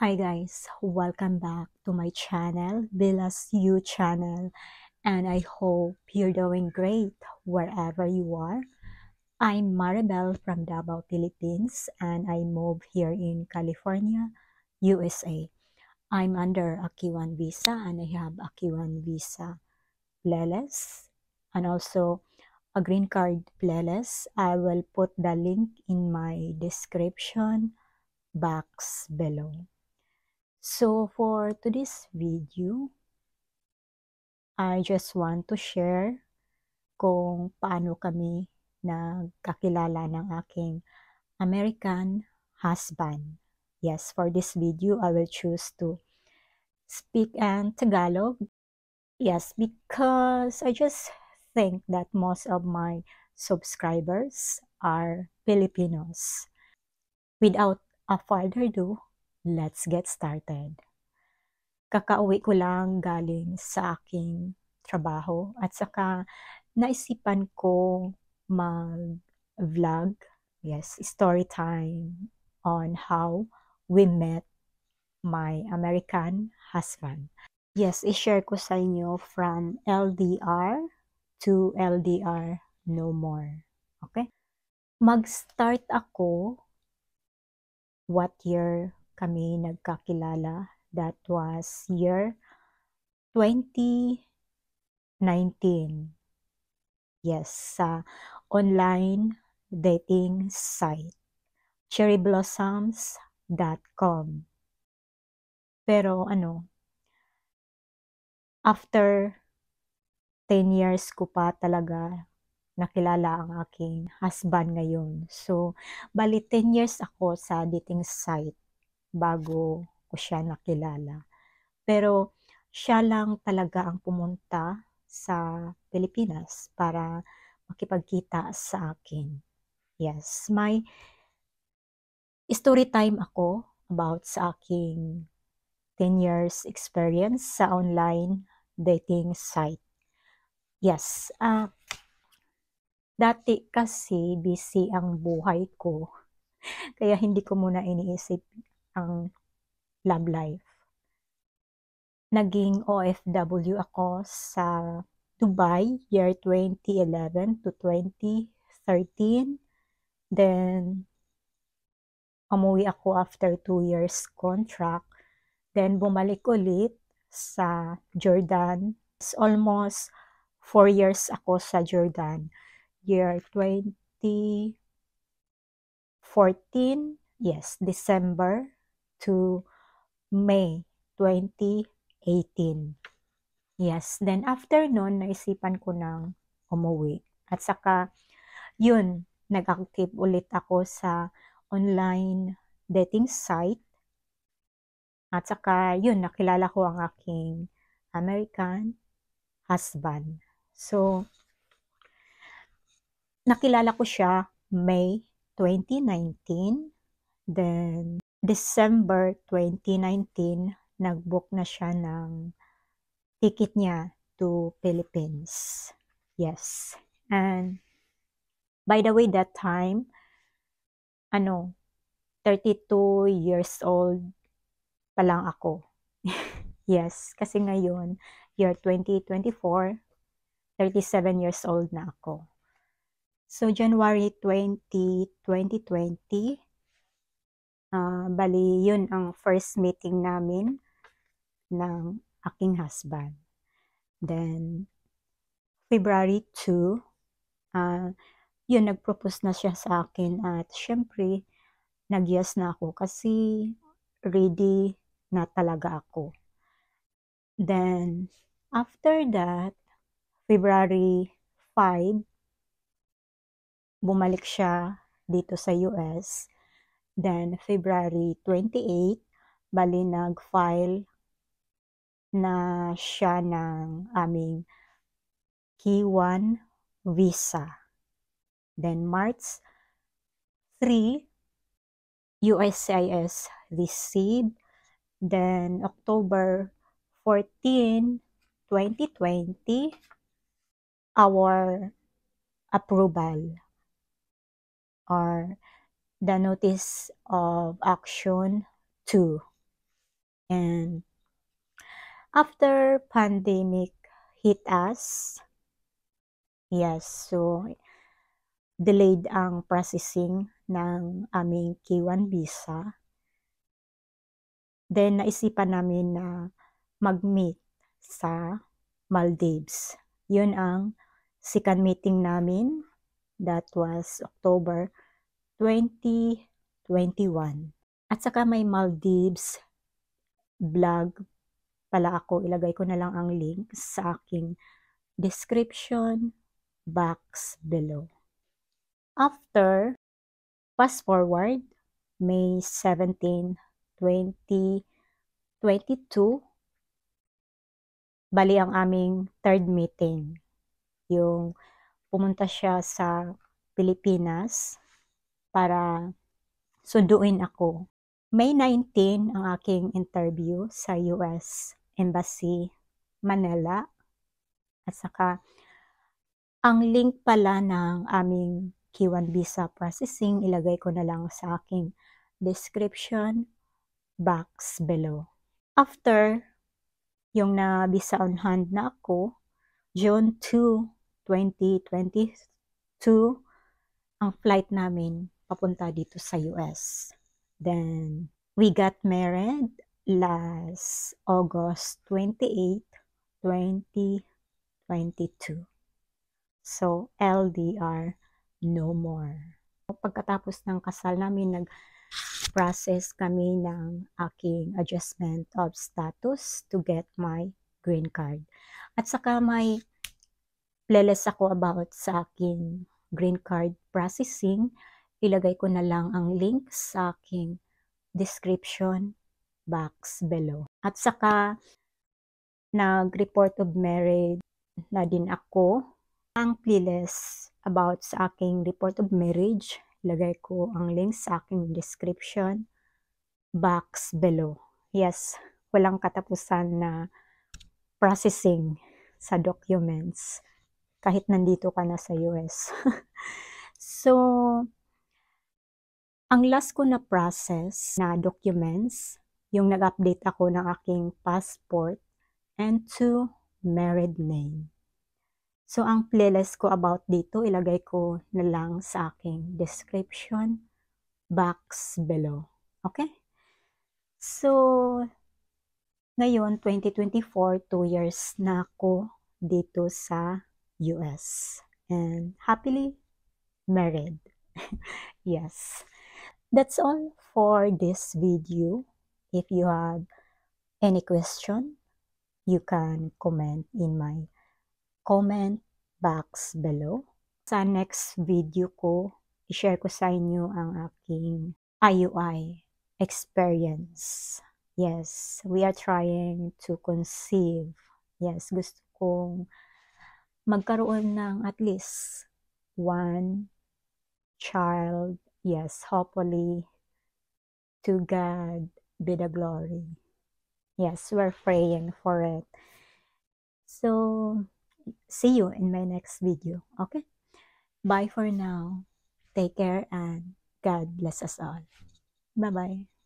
Hi guys, welcome back to my channel, Villa's You channel, and I hope you're doing great wherever you are. I'm Maribel from Davao, Philippines, and I moved here in California, USA. I'm under a Q1 visa and I have a Q1 visa playlist, and also a green card playlist. I will put the link in my description box below. So for today's video, I just want to share kung paano kami nagkakilala ng aking American husband. Yes, for this video, I will choose to speak and Tagalog. Yes, because I just think that most of my subscribers are Filipinos. Without a further ado, Let's get started. Kakauwi ko lang galing sa aking trabaho at saka naisipan ko mag-vlog, yes, story time on how we met my American husband. Yes, i-share ko sa inyo from LDR to LDR no more. Okay? Mag-start ako what year kami nagkakilala. That was year 2019. Yes, sa online dating site cherryblossoms.com. Pero ano, after 10 years ko pa talaga nakilala ang aking husband ngayon. So, bali 10 years ako sa dating site bago ko siya nakilala. Pero siya lang talaga ang pumunta sa Pilipinas para makipagkita sa akin. Yes, my story time ako about sa aking 10 years experience sa online dating site. Yes, uh, dati kasi busy ang buhay ko. Kaya hindi ko muna iniisip ang love life. Naging OFW ako sa Dubai year 2011 to 2013. Then, umuwi ako after 2 years contract. Then, bumalik ulit sa Jordan. It's almost 4 years ako sa Jordan. Year 2014, yes, December to May 2018. Yes, then after noon, naisipan ko nang umuwi. At saka, yun, nag-active ulit ako sa online dating site. At saka, yun, nakilala ko ang aking American husband. So, nakilala ko siya May 2019. Then, December 2019, nag-book na siya ng ticket niya to Philippines. Yes. And by the way, that time, ano, 32 years old pa lang ako. yes, kasi ngayon, year 2024, 37 years old na ako. So, January 20, 2020, Uh, ah, bali, yun ang first meeting namin ng aking husband. Then, February 2, uh, ah, yun, nag-propose na siya sa akin at syempre, nag -yes na ako kasi ready na talaga ako. Then, after that, February 5, bumalik siya dito sa US Then, February 28, bali nag-file na siya ng aming Key 1 visa. Then, March 3, USCIS received. Then, October 14, 2020, our approval or the notice of action 2. And after pandemic hit us, yes, so delayed ang processing ng aming K1 visa. Then naisipan namin na mag-meet sa Maldives. Yun ang second meeting namin. That was October 2021. At saka may Maldives vlog pala ako. Ilagay ko na lang ang link sa aking description box below. After, fast forward, May 17, 2022, bali ang aming third meeting. Yung pumunta siya sa Pilipinas para sunduin ako. May 19 ang aking interview sa US Embassy Manila. At saka, ang link pala ng aming Q1 visa processing, ilagay ko na lang sa aking description box below. After yung na visa on hand na ako, June 2, 2022, ang flight namin papunta dito sa US. Then, we got married last August 28, 2022. So, LDR no more. Pagkatapos ng kasal namin, nag-process kami ng aking adjustment of status to get my green card. At saka may leles ako about sa akin green card processing ilagay ko na lang ang link sa aking description box below. At saka, nag-report of marriage na din ako. Ang playlist about sa aking report of marriage, ilagay ko ang link sa aking description box below. Yes, walang katapusan na processing sa documents kahit nandito ka na sa US. so, ang last ko na process na documents, yung nag-update ako ng aking passport and to married name. So, ang playlist ko about dito, ilagay ko na lang sa aking description box below. Okay? So, ngayon, 2024, 2 years na ako dito sa US. And happily married. yes. That's all for this video. If you have any question, you can comment in my comment box below. Sa next video ko, i-share ko sa inyo ang aking IUI experience. Yes, we are trying to conceive. Yes, gusto kong magkaroon ng at least one child yes, hopefully to God be the glory. Yes, we're praying for it. So, see you in my next video. Okay? Bye for now. Take care and God bless us all. Bye-bye.